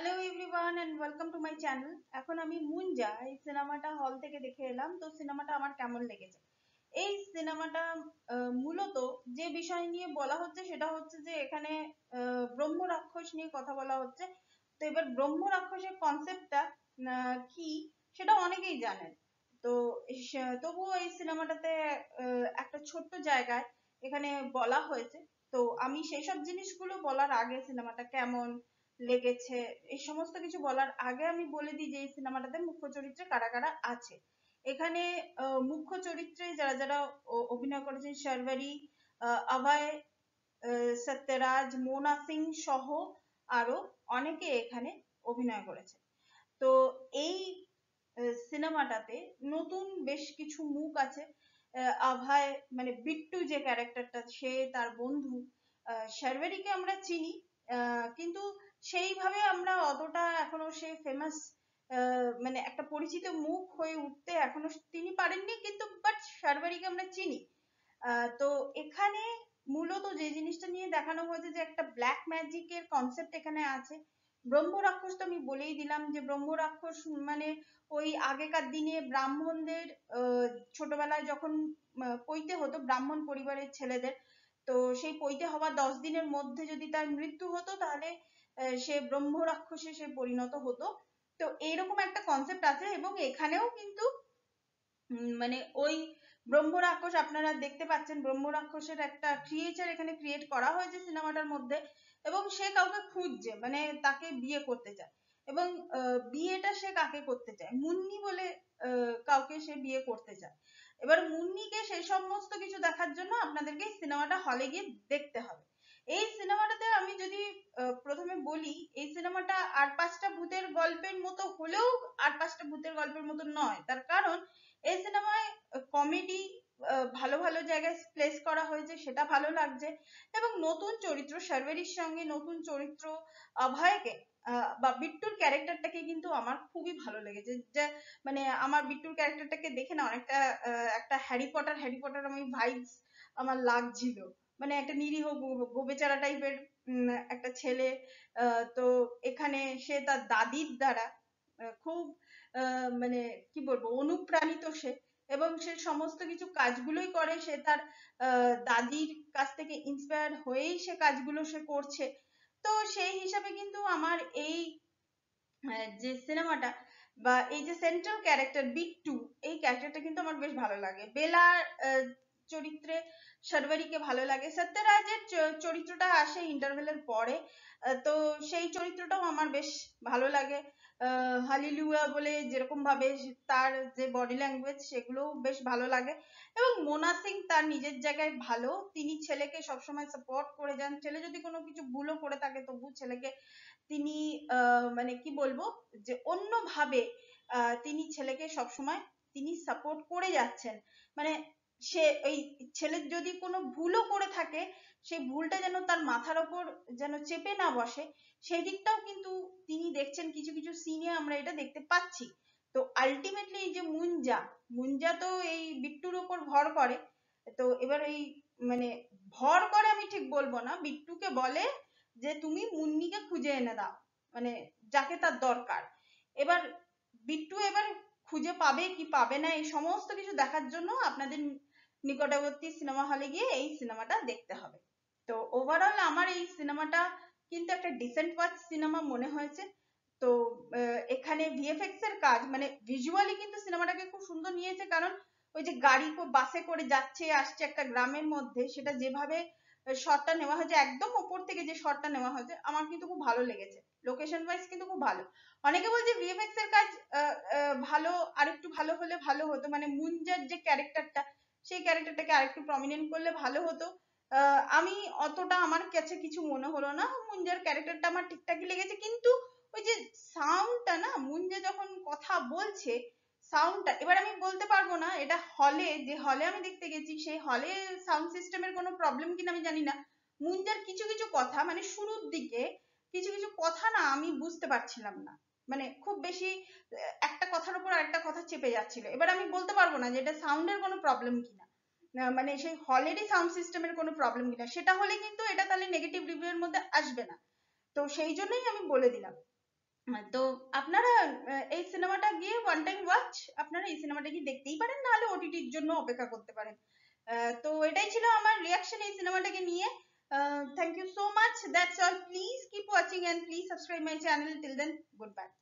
Hello everyone and welcome to my channel এখন আমি মুঞ্জা এই সিনেমাটা হল থেকে দেখে এলাম তো সিনেমাটা আমার কেমন লেগেছে এই সিনেমাটা মূলত যে বিষয় নিয়ে বলা হচ্ছে সেটা হচ্ছে যে এখানে ব্রহ্ম রাক্ষস নিয়ে কথা বলা হচ্ছে তো এবার ব্রহ্ম রাক্ষসের কনসেপ্টটা কি সেটা অনেকেই জানেন তো তবুও এই সিনেমাটাতে একটা ছোট্ট জায়গায় এখানে বলা হয়েছে তো আমি সেই সব জিনিসগুলো বলার আগে সিনেমাটা কেমন লেগেছে এই সমস্ত কিছু বলার আগে আমি বলে দিই যে এই সিনেমাটাতে মুখ্য চরিত্রে কারা কারা আছে এখানে মুখ্য চরিত্রে যারা যারা অভিনয় করেছেন শারবারি অভয় সত্যরাজ মোনা সিং সহ আরো অনেকে এখানে অভিনয় করেছে তো এই সিনেমাটাতে নতুন বেশ কিছু মুখ আছে আভায় মানে বিট্টু যে ক্যারেক্টারটা সে তার বন্ধু শর্বরীকে আমরা চিনি কিন্তু সেইভাবে আমরা অতটা এখনো সে famous আহ মানে একটা পরিচিত মুখ হয়ে উঠতে এখনো তিনি পারেননি কিন্তু but শার্বারিকে আমরা চিনি আহ তো এখানে মূলত যে জিনিসটা নিয়ে দেখানো হয়েছে যে একটা black magic এর concept এখানে আছে ব্রহ্ম রাক্ষস তো আমি বলেই দিলাম যে ব্রহ্ম রাক্ষস মানে ওই আগেকার দিনে ব্রাহ্মণদের আহ ছোটবেলায় যখন পৈতে হতো ব্রাহ্মণ পরিবারের ছেলেদের তো সেই পৈতে হওয়ার দশ দিনের মধ্যে যদি তার মৃত্যু হতো তাহলে সে ব্রহ্ম রাক্ষসে সে পরিণত হতো তো এইরকম একটা কনসেপ্ট আছে এবং এখানেও কিন্তু মানে ওই ব্রহ্ম রাক্ষস আপনারা দেখতে পাচ্ছেন ব্রহ্ম রাক্ষসের একটা ক্রিয়েচার এখানে ক্রিয়েট করা হয়েছে সিনেমাটার মধ্যে এবং সে কাউকে খুঁজছে মানে তাকে বিয়ে করতে চায় এবং বিয়েটা সে কাকে করতে চায় মুন্নি বলে কাউকে সে বিয়ে করতে চায় এবার মুন্নিকে সেই সমস্ত কিছু দেখার জন্য আপনাদেরকে সিনেমাটা হলে গিয়ে দেখতে হবে এই সিনেমাটাতে আমি যদি বলি এই সিনেমাটা আর পাঁচটা ভূতের গল্পের মতো হলেও আর পাঁচটা ভূতের গল্পের মতো নয় তার কারণ এই সিনেমায় comedy ভালো ভালো জায়গায় place করা হয়েছে সেটা ভালো লাগছে এবং নতুন চরিত্র শার্ভেরির সঙ্গে নতুন চরিত্র অভয়কে বা বিট্টুর character টাকে কিন্তু আমার খুবই ভালো লেগেছে যে মানে আমার বিট্টুর character টাকে দেখে না অনেকটা একটা হ্যারি পটার হ্যারি পটার আমি vibes আমার লাগছিল মানে একটা নিরীহ গোবেচারা type এর একটা ছেলে তো এখানে সে তার দাদির দ্বারা খুব মানে কি বলবো অনুপ্রাণিত সে এবং সে সমস্ত কিছু কাজগুলোই করে সে তার দাদির কাছ থেকে ইন্সপায়ার হয়েই সে কাজগুলো সে করছে তো সেই হিসাবে কিন্তু আমার এই যে সিনেমাটা বা এই যে সেন্ট্রাল ক্যারেক্টার বিট্টু এই ক্যারেক্টারটা কিন্তু আমার বেশ ভালো লাগে বেলা চরিত্রে সারভারিকে ভালো লাগে সত্যরাজের চরিত্রটা আসে ইন্টারভেলের পরে তো সেই চরিত্রটাও আমার বেশ ভালো লাগে হালিলুয়া বলে যেরকম ভাবে তার যে বডি ল্যাঙ্গুয়েজ সেগুলোও বেশ ভালো লাগে এবং মোনা সিং তার নিজের জায়গায় ভালো তিনি ছেলেকে সবসময় সাপোর্ট করে যান ছেলে যদি কোনো কিছু ভুলও করে থাকে তবু ছেলেকে তিনি মানে কি বলবো যে অন্যভাবে তিনি ছেলেকে সবসময় তিনি সাপোর্ট করে যাচ্ছেন মানে সে এই ছেলের যদি কোনো ভুলও করে থাকে সেই ভুলটা যেন তার মাথার ওপর যেন চেপে না বসে সেই দিকটাও কিন্তু তিনি দেখছেন কিছু কিছু সিনে আমরা এটা দেখতে পাচ্ছি তো আলটিমেটলি এই যে মুঞ্জা মুঞ্জা তো এই বিট্টুর ওপর ভর করে তো এবার এই মানে ভর করে আমি ঠিক বলবো না বিট্টুকে বলে যে তুমি মুন্নিকে খুঁজে এনে দাও মানে যাকে তার দরকার এবার বিট্টু এবার খুঁজে পাবে কি পাবে না এই সমস্ত কিছু দেখার জন্য আপনাদের নিকটবর্তী সিনেমা হলে গিয়ে এই সিনেমাটা দেখতে হবে তো ওভারঅল আমার এই সিনেমাটা কিন্তু একটা ডিসেন্ট ওয়াচ সিনেমা মনে হয়েছে তো এখানে ভিএফএক্স এর কাজ মানে ভিজুয়ালি কিন্তু সিনেমাটাকে খুব সুন্দর নিয়েছে কারণ ওই যে গাড়ি বাসে করে যাচ্ছে আসছে একটা গ্রামের মধ্যে সেটা যেভাবে শটটা নেওয়া হয়েছে একদম উপর থেকে যে শটটা নেওয়া হয়েছে আমার কিন্তু খুব ভালো লেগেছে লোকেশন ওয়াইজ কিন্তু খুব ভালো অনেকে বলছে ভিএফএক্স এর কাজ ভালো আরেকটু ভালো হলে ভালো হতো মানে মুঞ্জার যে ক্যারেক্টারটা সেই ক্যারেক্টারটাকে আরেকটু প্রমিনেন্ট করলে ভালো হতো আমি অতটা আমার কাছে কিছু মনে হলো না মুঞ্জার ক্যারেক্টারটা আমার ঠিকঠাকই লেগেছে কিন্তু ওই যে সাউন্ডটা না মুঞ্জা যখন কথা বলছে সাউন্ডটা এবার আমি বলতে পারবো না এটা হলে যে হলে আমি দেখতে গেছি সেই হলে সাউন্ড সিস্টেমের কোনো প্রবলেম কিনা আমি জানি না মুঞ্জার কিছু কিছু কথা মানে শুরুর দিকে কিছু কিছু কথা না আমি বুঝতে পারছিলাম না মানে খুব বেশি একটা কথার উপর আরেকটা কথা চেপে যাচ্ছিল এবার আমি বলতে পারবো না যে এটা সাউন্ডের কোনো প্রবলেম কিনা মানে সেই হলেরই সাউন্ড সিস্টেমের কোনো প্রবলেম কিনা সেটা হলে কিন্তু এটা তাহলে নেগেটিভ রিভিউ এর মধ্যে আসবে না তো সেই জন্যই আমি বলে দিলাম তো আপনারা এই সিনেমাটা গিয়ে ওয়ান টাইম ওয়াচ আপনারা এই সিনেমাটা গিয়ে দেখতেই পারেন নাহলে ওটিটির জন্য অপেক্ষা করতে পারেন তো এটাই ছিল আমার রিয়াকশন এই সিনেমাটাকে নিয়ে Uh, thank you so much. That's all. Please keep watching and please subscribe my channel. Till then, goodbye.